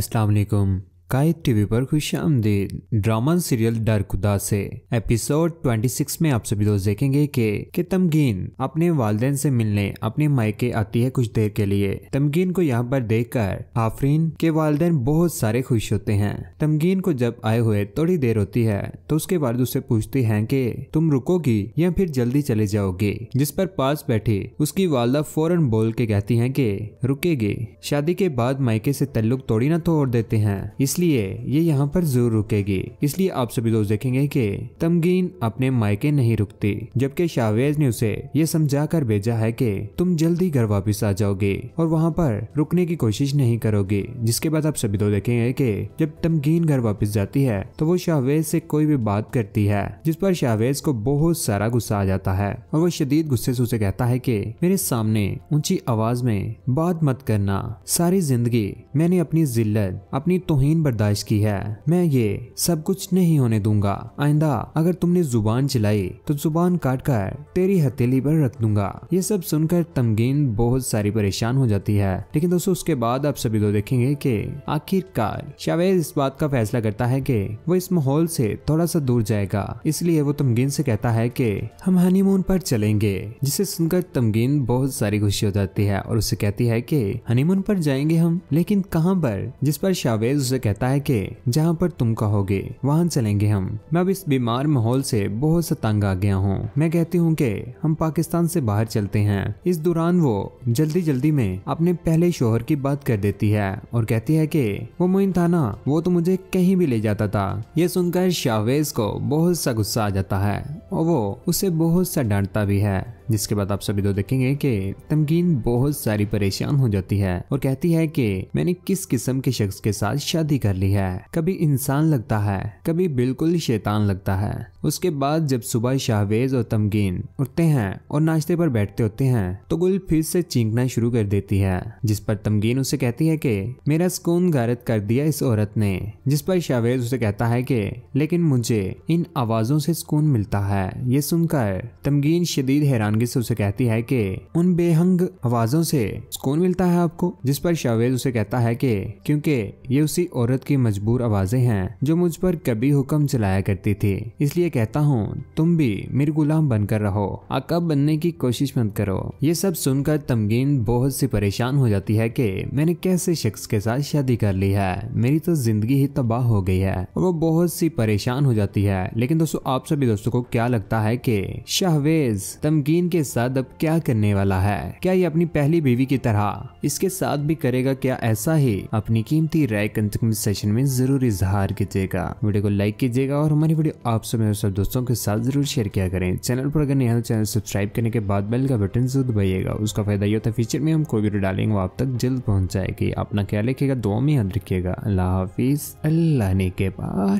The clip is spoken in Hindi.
अस्सलाम वालेकुम कायद टीवी पर खुश आमदी ड्रामा सीरियल डर खुदा से एपिसोड 26 में आप सभी दोस्त देखेंगे कि कि तमगीन अपने वालदेन से मिलने अपने मायके आती है कुछ देर के लिए तमगीन को यहाँ पर देखकर आफरीन के वालदेन बहुत सारे खुश होते हैं तमगीन को जब आए हुए थोड़ी देर होती है तो उसके वालद उसे पूछते हैं की तुम रुकोगी या फिर जल्दी चले जाओगी जिस पर पास बैठी उसकी वालदा फौरन बोल के कहती है की रुकेगी शादी के बाद मायके से तल्लुक तोड़ी ना तोड़ देते हैं इस इसलिए ये यहाँ पर जरूर रुकेगी इसलिए आप सभी दोस्त देखेंगे कि तमगीन अपने मायके नहीं रुकती जबकि शावेज ने उसे ये समझा कर भेजा है कि तुम जल्दी घर वापिस आ जाओगे और वहाँ पर रुकने की कोशिश नहीं करोगे जिसके बाद आप सभी दोस्त देखेंगे कि जब तमगीन घर वापस जाती है तो वो शावेज से कोई भी बात करती है जिस पर शावेज को बहुत सारा गुस्सा आ जाता है और वो शदीद गुस्से से उसे कहता है की मेरे सामने ऊंची आवाज में बात मत करना सारी जिंदगी मैंने अपनी जिल्लत अपनी तोहिन बर्दाश्त की है मैं ये सब कुछ नहीं होने दूंगा आइंदा अगर तुमने जुबान चलाई तो जुबान काट कर तेरी हथेली पर रख दूंगा ये सब सुनकर तमगीन बहुत सारी परेशान हो जाती है लेकिन दोस्तों उसके बाद आप सभी लोग तो देखेंगे कि आखिरकार शावेज इस बात का फैसला करता है कि वो इस माहौल से थोड़ा सा दूर जाएगा इसलिए वो तमगीन से कहता है कि हम हनीमून पर चलेंगे जिसे सुनकर तमगीन बहुत सारी खुशी हो जाती है और उसे कहती है कि हनीमून पर जाएंगे हम लेकिन कहाँ पर जिस पर शावेज उसे कहता कहता है कि जहाँ पर तुम कहोगे वहाँ चलेंगे हम मैं अब इस बीमार माहौल से बहुत सा तंग आ गया हूँ मैं कहती हूँ कि हम पाकिस्तान से बाहर चलते हैं इस दौरान वो जल्दी जल्दी में अपने पहले शोहर की बात कर देती है और कहती है कि वो मोइन था ना वो तो मुझे कहीं भी ले जाता था ये सुनकर शाहवेज को बहुत सा गुस्सा आ जाता है और वो उसे बहुत सा डांटता भी है जिसके बाद आप सभी दो तो देखेंगे कि तमकीन बहुत सारी परेशान हो जाती है और कहती है कि मैंने किस किस्म के शख्स के साथ शादी कर ली है कभी इंसान लगता है कभी बिल्कुल शैतान लगता है उसके बाद जब सुबह शाहवेज और तमकीन उठते हैं और नाश्ते पर बैठते होते हैं तो गुल फिर से चीखना शुरू कर देती है जिस पर तमकीन उसे कहती है कि मेरा सुकून गारत कर दिया इस औरत ने जिस पर शाहवेज उसे कहता है कि लेकिन मुझे इन आवाजों से सुकून मिलता है ये सुनकर तमकीन शदीद हैरान खानगी से उसे कहती है कि उन बेहंग आवाजों से सुकून मिलता है आपको जिस पर शावेज उसे कहता है कि क्योंकि ये उसी औरत की मजबूर आवाजें हैं जो मुझ पर कभी हुक्म चलाया करती थी इसलिए कहता हूँ तुम भी मेरे गुलाम बनकर रहो आका बनने की कोशिश मत करो ये सब सुनकर तमगीन बहुत सी परेशान हो जाती है कि मैंने कैसे शख्स के साथ शादी कर ली है मेरी तो जिंदगी ही तबाह हो गई है और वो बहुत सी परेशान हो जाती है लेकिन दोस्तों आप सभी दोस्तों को क्या लगता है कि शाहवेज तमगीन के साथ अब क्या करने वाला है क्या ये अपनी पहली बीवी की तरह इसके साथ भी करेगा क्या ऐसा ही अपनी कीमती राय कंटेक्ट सेशन में जरूर इजहार कीजिएगा वीडियो को लाइक कीजिएगा और हमारी वीडियो आप सब सब दोस्तों के साथ जरूर शेयर किया करें चैनल पर अगर नया तो चैनल सब्सक्राइब करने के बाद बेल का बटन जरूर दबाइएगा उसका फायदा ये होता है फ्यूचर में हम कोई वीडियो डालेंगे वो आप तक जल्द पहुँच जाएगी अपना क्या लिखेगा दो में याद रखिएगा अल्लाह हाफिज अल्लाह ने के बाद